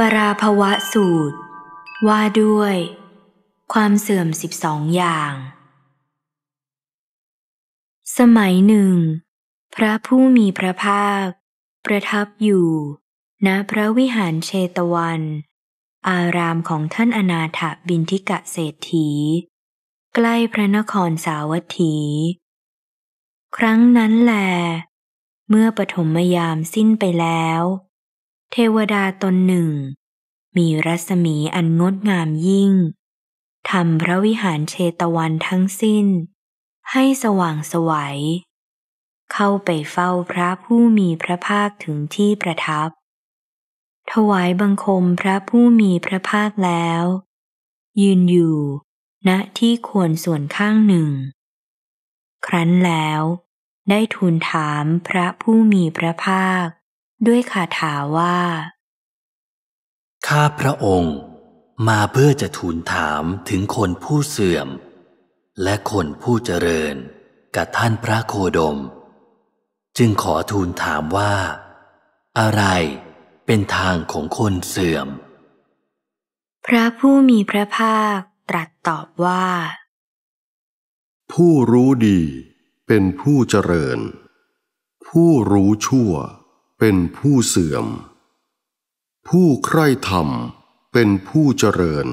ปราภวะสูตร ว่าด้วย ความเสื่อมสิบสองอย่าง สมัยหนึ่ง พระผู้มีพระภาค ประทับอยู่ ณพระวิหารเชตวัน อารามของท่านอนาถบินทิกะเศรษฐี ใกล้พระนครสาวัตถี ครั้งนั้นแล เมื่อปฐมยามสิ้นไปแล้วเทวดาตนหนึ่ง มีรัศมีอันงดงามยิ่งทำพระวิหารเชตวันทั้งสิ้น ให้สว่างสวยัยเข้าไปเฝ้าพระผู้มีพระภาคถึงที่ประทับ ถวายบังคมพระผู้มีพระภาคแล้ว ยืนอยู่ณนะที่ควรส่วนข้างหนึ่ง ครั้นแล้ว ได้ทูลถามพระผู้มีพระภาคด้วยคาถาว่า ข้าพระองค์มาเพื่อจะทูลถามถึงคนผู้เสื่อม และคนผู้เจริญกับท่านพระโคดม จึงขอทูลถามว่า อะไรเป็นทางของคนเสื่อม พระผู้มีพระภาคตรัสตอบว่า ผู้รู้ดีเป็นผู้เจริญ ผู้รู้ชั่วเป็นผู้เสื่อม ผู้ใคร่ธรรม เป็นผู้เจริญ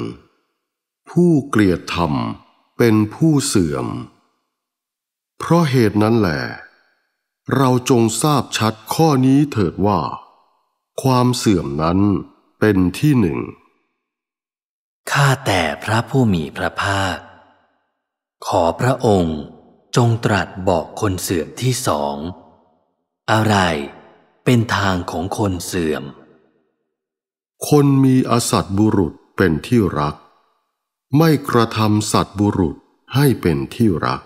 ผู้เกลียดธรรม เป็นผู้เสื่อม เพราะเหตุนั้นแหละ เราจงทราบชัดข้อนี้เถิดว่า ความเสื่อมนั้นเป็นที่หนึ่ง ข้าแต่พระผู้มีพระภาค ขอพระองค์จงตรัสบอกคนเสื่อมที่สอง อะไรเป็นทางของคนเสื่อม คนมีอสัตบุรุษเป็นที่รัก ไม่กระทำสัตบุรุษให้เป็นที่รัก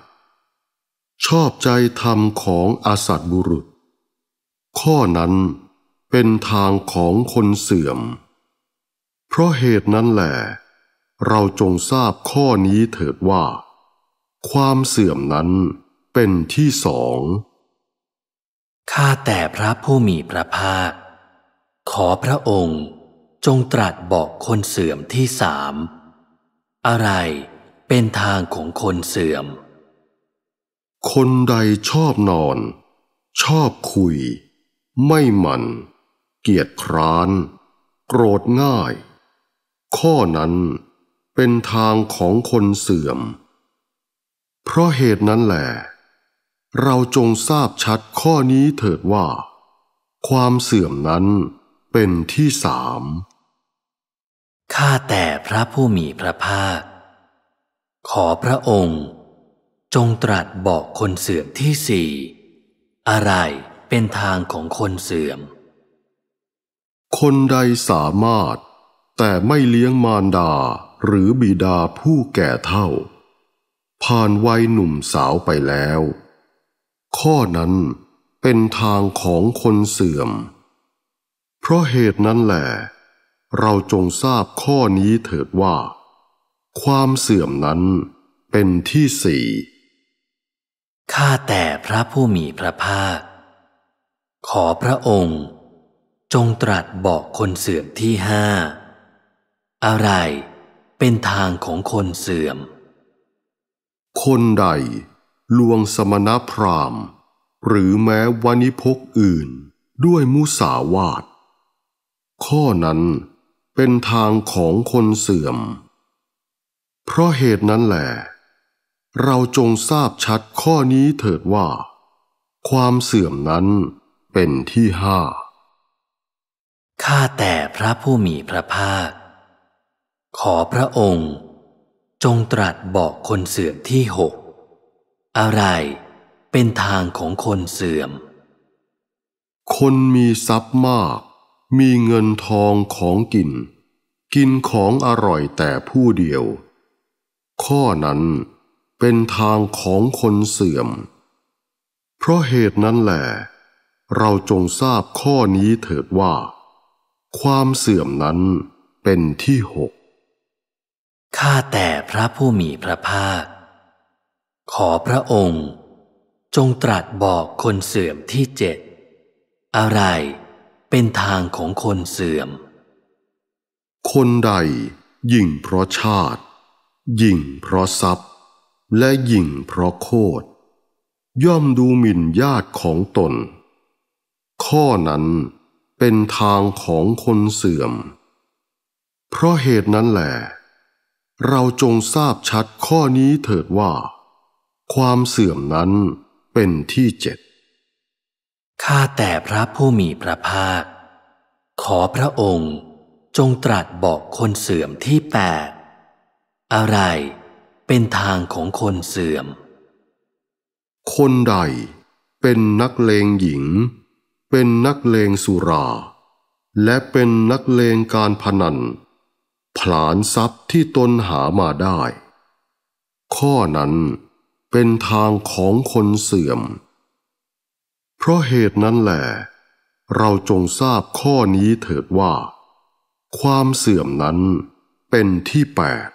ชอบใจธรรมของอสัตบุรุษ ข้อนั้นเป็นทางของคนเสื่อม เพราะเหตุนั้นแหละเราจงทราบข้อนี้เถิดว่า ความเสื่อมนั้นเป็นที่สองข้าแต่พระผู้มีพระภาค ขอพระองค์จงตรัสบอกคนเสื่อมที่สาม อะไรเป็นทางของคนเสื่อม คนใดชอบนอน ชอบคุย ไม่หมันเกียจคร้าน โกรธง่าย ข้อนั้นเป็นทางของคนเสื่อม เพราะเหตุนั้นแหละเราจงทราบชัดข้อนี้เถิดว่า ความเสื่อมนั้นเป็นที่สาม ข้าแต่พระผู้มีพระภาคขอพระองค์ จงตรัสบอกคนเสื่อมที่สี่ อะไรเป็นทางของคนเสื่อม คนใดสามารถแต่ไม่เลี้ยงมารดาหรือบิดาผู้แก่เท่าผ่านวัยหนุ่มสาวไปแล้วข้อนั้นเป็นทางของคนเสื่อม เพราะเหตุนั้นแหละเราจงทราบข้อนี้เถิดว่า ความเสื่อมนั้นเป็นที่สี่ ข้าแต่พระผู้มีพระภาค ขอพระองค์ จงตรัสบอกคนเสื่อมที่ห้า อะไรเป็นทางของคนเสื่อม คนใดลวงสมณพราหมณ์หรือแม้วนิพกอื่นด้วยมุสาวาท ข้อนั้นเป็นทางของคนเสื่อม เพราะเหตุนั้นแหละเราจงทราบชัดข้อนี้เถิดว่า ความเสื่อมนั้นเป็นที่ห้าข้าแต่พระผู้มีพระภาค ขอพระองค์จงตรัสบอกคนเสื่อมที่หกอะไรเป็นทางของคนเสื่อม คนมีทรัพย์มาก มีเงินทองของกิน กินของอร่อยแต่ผู้เดียว ข้อนั้นเป็นทางของคนเสื่อม เพราะเหตุนั้นแหละเราจงทราบข้อนี้เถิดว่า ความเสื่อมนั้นเป็นที่หกข้าแต่พระผู้มีพระภาคขอพระองค์ จงตรัสบอกคนเสื่อมที่เจ็ดอะไรเป็นทางของคนเสื่อม คนใดยิ่งเพราะชาติ ยิ่งเพราะทรัพย์ และยิ่งเพราะโคตรย่อมดูหมิ่นญาติของตน ข้อนั้นเป็นทางของคนเสื่อม เพราะเหตุนั้นแหละ เราจงทราบชัดข้อนี้เถิดว่าความเสื่อมนั้นเป็นที่เจ็ดข้าแต่พระผู้มีพระภาค ขอพระองค์จงตรัสบอกคนเสื่อมที่แปดอะไรเป็นทางของคนเสื่อม คนใดเป็นนักเลงหญิง เป็นนักเลงสุรา และเป็นนักเลงการพนัน ผลานทรัพย์ที่ตนหามาได้ ข้อนั้นเป็นทางของคนเสื่อม เพราะเหตุนั้นแหละ เราจงทราบข้อนี้เถิดว่า ความเสื่อมนั้นเป็นที่แปด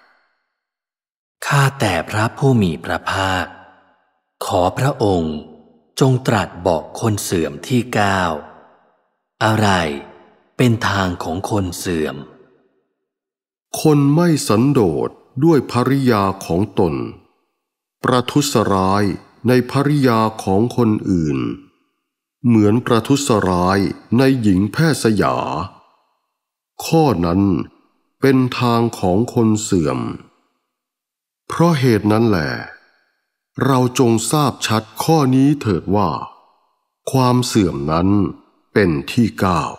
ข้าแต่พระผู้มีพระภาค ขอพระองค์จงตรัสบอกคนเสื่อมที่เก้าอะไรเป็นทางของคนเสื่อม คนไม่สันโดษด้วยภริยาของตนประทุษร้ายในภริยาของคนอื่น เหมือนประทุษร้ายในหญิงแพทย์สยา ข้อนั้นเป็นทางของคนเสื่อม เพราะเหตุนั้นแหละเราจงทราบชัดข้อนี้เถิดว่า ความเสื่อมนั้นเป็นที่ก้าว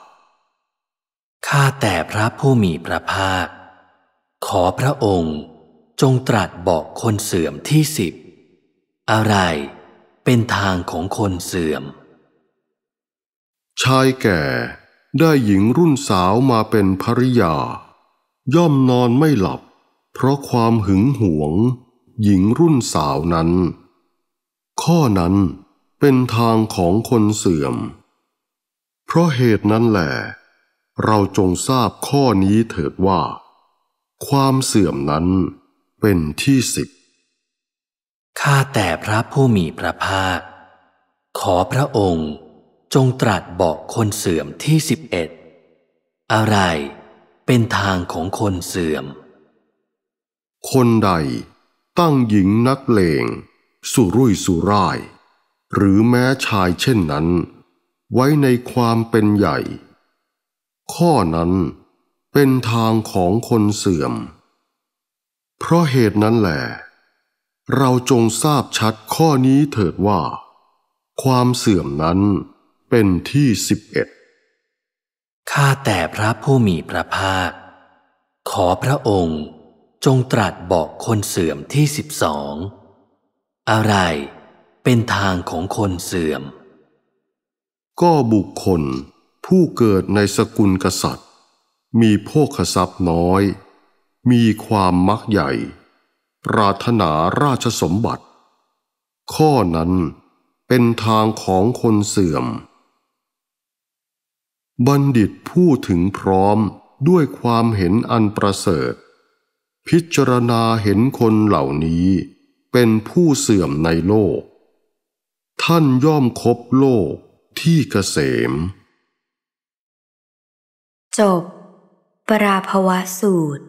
ข้าแต่พระผู้มีพระภาคขอพระองค์จงตรัสบอกคนเสื่อมที่สิบอะไรเป็นทางของคนเสื่อม ชายแก่ได้หญิงรุ่นสาวมาเป็นภริยา ย่อมนอนไม่หลับ เพราะความหึงหวงหญิงรุ่นสาวนั้น ข้อนั้นเป็นทางของคนเสื่อม เพราะเหตุนั้นแหละเราจงทราบข้อนี้เถิดว่า ความเสื่อมนั้นเป็นที่สิบข้าแต่พระผู้มีพระภาค ขอพระองค์จงตรัสบอกคนเสื่อมที่สิบเอ็ด อะไรเป็นทางของคนเสื่อม คนใดตั้งหญิงนักเลงสุรุ่ยสุร่าย หรือแม้ชายเช่นนั้น ไว้ในความเป็นใหญ่ ข้อนั้นเป็นทางของคนเสื่อมเพราะเหตุนั้นแหละเราจงทราบชัดข้อนี้เถิดว่า ความเสื่อมนั้นเป็นที่สิบเอ็ดข้าแต่พระผู้มีพระภาค ขอพระองค์จงตรัสบอกคนเสื่อมที่สิบสองอะไรเป็นทางของคนเสื่อม ก็บุคคลผู้เกิดในสกุลกษัตริย์ มีโภคทรัพย์น้อยมีความมักใหญ่ ปรารถนาราชสมบัติ ข้อนั้นเป็นทางของคนเสื่อม บัณฑิตผู้ถึงพร้อมด้วยความเห็นอันประเสริฐ พิจารณาเห็นคนเหล่านี้เป็นผู้เสื่อมในโลก ท่านย่อมคบโลกที่เกษม จบ ปราภวสูตร